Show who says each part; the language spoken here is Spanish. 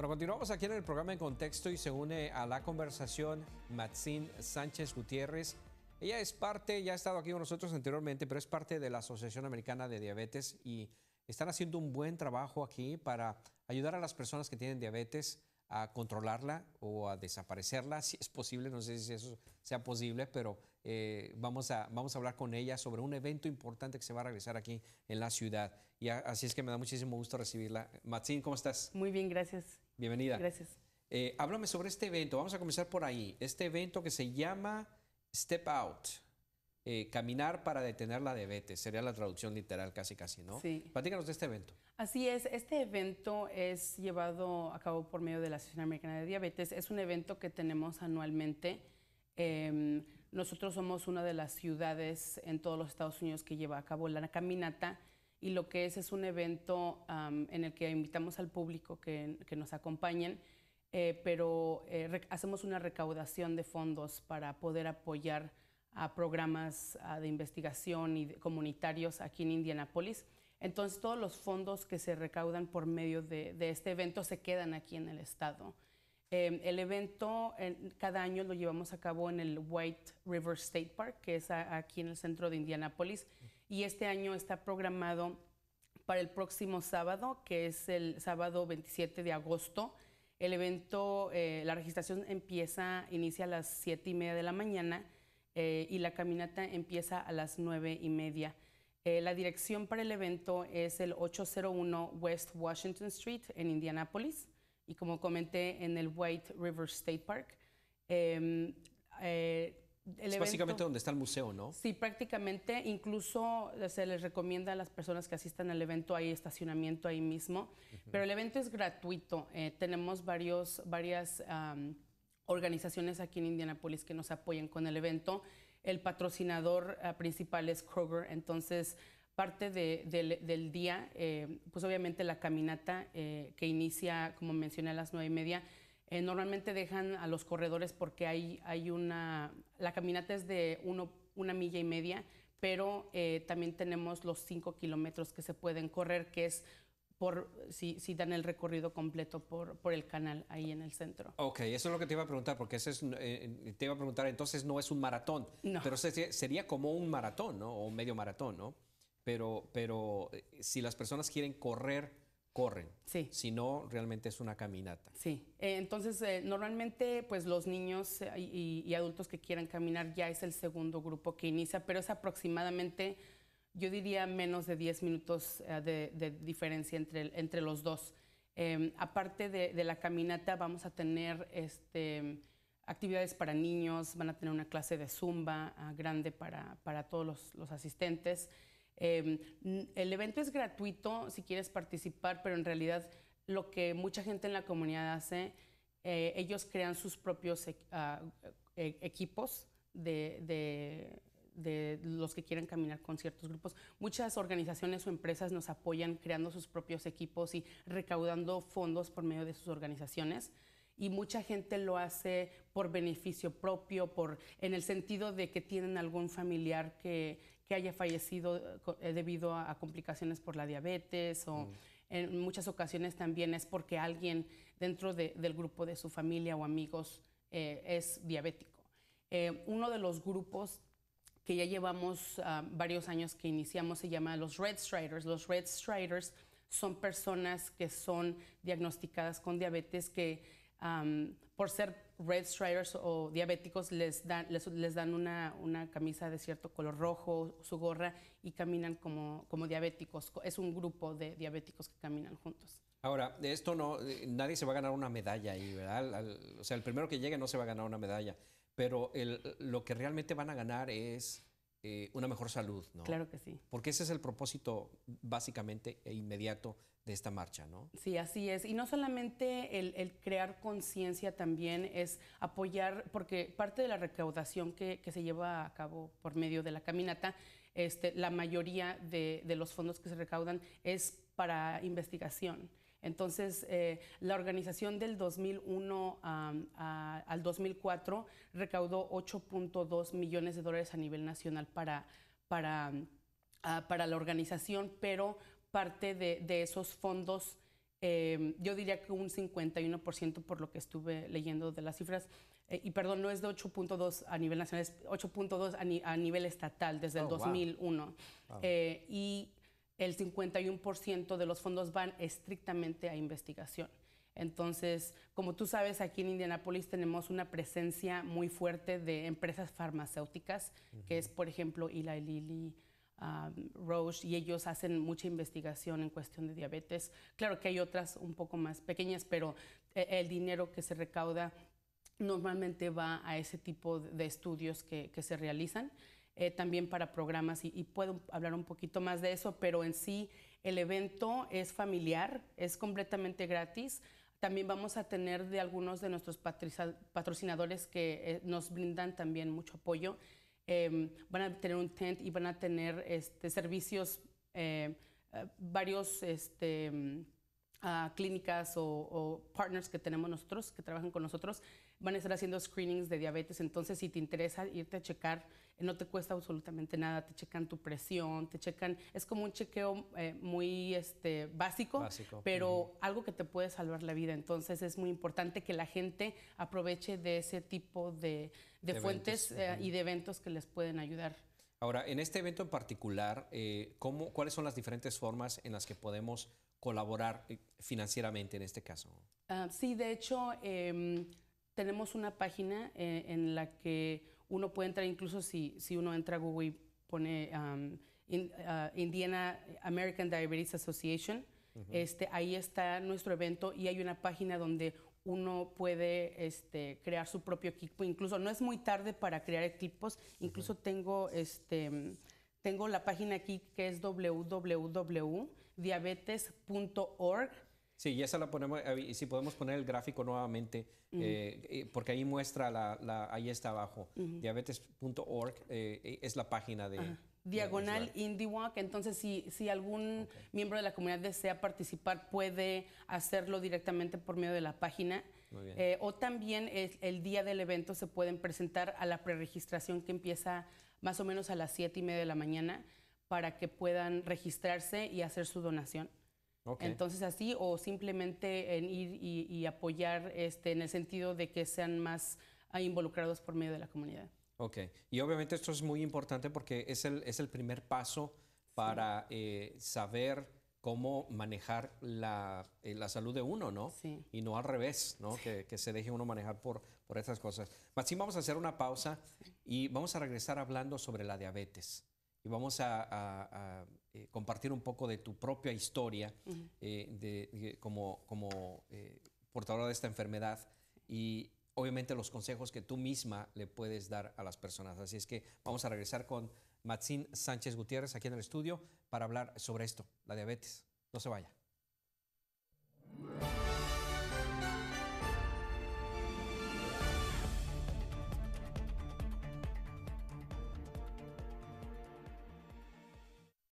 Speaker 1: Bueno, continuamos aquí en el programa en contexto y se une a la conversación Matzín Sánchez Gutiérrez. Ella es parte, ya ha estado aquí con nosotros anteriormente, pero es parte de la Asociación Americana de Diabetes y están haciendo un buen trabajo aquí para ayudar a las personas que tienen diabetes a controlarla o a desaparecerla, si es posible, no sé si eso sea posible, pero eh, vamos, a, vamos a hablar con ella sobre un evento importante que se va a realizar aquí en la ciudad. Y así es que me da muchísimo gusto recibirla. Matzín, ¿cómo estás? Muy bien, gracias. Bienvenida. Gracias. Eh, háblame sobre este evento. Vamos a comenzar por ahí. Este evento que se llama Step Out. Eh, caminar para detener la diabetes, sería la traducción literal casi casi, ¿no? Sí. Platícanos de este evento.
Speaker 2: Así es, este evento es llevado a cabo por medio de la Asociación Americana de Diabetes, es un evento que tenemos anualmente. Em, nosotros somos una de las ciudades en todos los Estados Unidos que lleva a cabo la caminata y lo que es es un evento en el que invitamos al público que, que nos acompañen, eh, pero eh, hacemos una recaudación de fondos para poder apoyar a programas ah, de investigación y comunitarios aquí en Indianapolis. Entonces todos los fondos que se recaudan por medio de, este evento se quedan aquí en el estado. Em, el evento cada año lo llevamos a cabo en el White River State Park, que es aquí en el centro de Indianapolis y este año está programado para el próximo sábado, que es el sábado 27 de agosto. El evento, eh, la registración empieza, inicia a las 7 y media de la mañana eh, y la caminata empieza a las 9 y media. Eh, la dirección para el evento es el 801 West Washington Street en Indianapolis y como comenté en el White River State Park. Em, es básicamente
Speaker 1: donde está el museo, ¿no?
Speaker 2: Sí, prácticamente. Incluso eh, se les recomienda a las personas que asistan al evento, hay estacionamiento ahí mismo. Pero el evento es gratuito. Eh, tenemos varias organizaciones aquí en Indianapolis que nos apoyan con el evento. El patrocinador eh, principal es Kroger, entonces parte del día, pues obviamente la caminata que inicia, como mencioné, a las nueve y media, eh, normalmente dejan a los corredores porque hay, hay una... La caminata es de uno, una milla y media, pero eh, también tenemos los cinco kilómetros que se pueden correr, que es por si, si dan el recorrido completo por, por, el canal ahí en el centro.
Speaker 1: Ok, eso es lo que te iba a preguntar, porque ese es, eh, te iba a preguntar, entonces no es un maratón, no. pero sería como un maratón, ¿no? O un medio maratón, ¿no? Pero, pero si las personas quieren correr corren. Si no, realmente es una caminata. Sí.
Speaker 2: Eh, entonces, eh, normalmente, pues los niños eh, y, adultos que quieran caminar ya es el segundo grupo que inicia, pero es aproximadamente, yo diría, menos de 10 minutos de, diferencia entre, entre los dos. Em, aparte de, la caminata, vamos a tener este, actividades para niños, van a tener una clase de zumba ah, grande para, para todos los, los asistentes. Em, el evento es gratuito si quieres participar, pero en realidad lo que mucha gente en la comunidad hace, eh, ellos crean sus propios ah, e, equipos de, los que quieren caminar con ciertos grupos. Muchas organizaciones o empresas nos apoyan creando sus propios equipos y recaudando fondos por medio de sus organizaciones y mucha gente lo hace por beneficio propio, por, en el sentido de que tienen algún familiar que, que haya fallecido eh, eh, debido a, complicaciones por la diabetes o... Mm. en muchas ocasiones también es porque alguien dentro de, del grupo de su familia o amigos eh, es diabético. uno de los grupos que ya llevamos ah, varios años que iniciamos se llama los Red Striders. Los Red Striders son personas que son diagnosticadas con diabetes que por ser red strikers o diabéticos, les dan, les, dan una, una, camisa de cierto color rojo, su gorra, y caminan como, como diabéticos. Es un grupo de diabéticos que caminan juntos.
Speaker 1: Ahora, de esto no, nadie se va a ganar una medalla ahí, ¿verdad? o sea, el primero que llegue no se va a ganar una medalla, pero el, lo que realmente van a ganar es eh, una mejor salud, ¿no? Claro que sí. Porque ese es el propósito básicamente e inmediato de esta marcha, ¿no?
Speaker 2: Sí, así es. Y no solamente el, crear conciencia también es apoyar, porque parte de la recaudación que, se lleva a cabo por medio de la caminata, este, la mayoría de, de los fondos que se recaudan es para investigación. Entonces, eh, la organización del 2001 al 2004 recaudó 8.2 millones de dólares a nivel nacional para, para, ah, para la organización, pero parte de, esos fondos, em, yo diría que un 51% por lo que estuve leyendo de las cifras, eh, y perdón, no es de 8.2 a nivel nacional, es 8.2 a, nivel estatal desde el 2001. Eh, y el 51% de los fondos van estrictamente a investigación. Entonces, como tú sabes, aquí en Indianápolis tenemos una presencia muy fuerte de empresas farmacéuticas, que es, por ejemplo, Eli Lilly, um, Roche, y ellos hacen mucha investigación en cuestión de diabetes. Claro que hay otras un poco más pequeñas, pero eh, el dinero que se recauda normalmente va a ese tipo de estudios que se realizan. Eh, también para programas y, puedo hablar un poquito más de eso, pero en sí el evento es familiar, es completamente gratis. También vamos a tener de algunos de nuestros patrocinadores que eh, nos brindan también mucho apoyo. Em, van a tener un tent y van a tener este, servicios, eh, varios... Este, clínicas o, partners que tenemos nosotros, que trabajan con nosotros, van a estar haciendo screenings de diabetes. Entonces, si te interesa irte a checar, eh, no te cuesta absolutamente nada. Te checan tu presión, te checan. Es como un chequeo eh, muy este, básico, pero algo que te puede salvar la vida. Entonces, es muy importante que la gente aproveche de ese tipo de, fuentes eh, y de eventos que les pueden ayudar.
Speaker 1: Ahora, en este evento en particular, ¿cuáles son las diferentes formas en las que podemos colaborar eh, financieramente en este caso.
Speaker 2: Ah, sí, de hecho, em, tenemos una página eh, en la que uno puede entrar, incluso si, uno entra a Google y pone ah, Indiana American Diabetes Association, este, ahí está nuestro evento y hay una página donde uno puede este, crear su propio equipo. Incluso no es muy tarde para crear equipos. Incluso tengo, este, tengo la página aquí que es www diabetes.org.
Speaker 1: Sí, ya esa la ponemos, si podemos poner el gráfico nuevamente, eh, eh, porque ahí muestra, la, ahí está abajo, diabetes.org eh, es la página de...
Speaker 2: Diagonal Indie Diagonal entonces si, si algún miembro de la comunidad desea participar puede hacerlo directamente por medio de la página. o también el, el, día del evento se pueden presentar a la preregistración que empieza más o menos a las 7 y media de la mañana para que puedan registrarse y hacer su donación. Entonces así, o simplemente en ir y, apoyar este, en el sentido de que sean más ah, involucrados por medio de la comunidad.
Speaker 1: Ok, y obviamente esto es muy importante porque es el, primer paso para eh, saber cómo manejar eh, la, salud de uno, ¿no? Sí. Y no al revés, ¿no? Que, se deje uno manejar por, por estas cosas. Maxim, vamos a hacer una pausa y vamos a regresar hablando sobre la diabetes y vamos a, eh, compartir un poco de tu propia historia eh, de, como, como eh, portadora de esta enfermedad y obviamente los consejos que tú misma le puedes dar a las personas. Así es que vamos a regresar con Matzín Sánchez Gutiérrez aquí en el estudio para hablar sobre esto, la diabetes. No se vaya.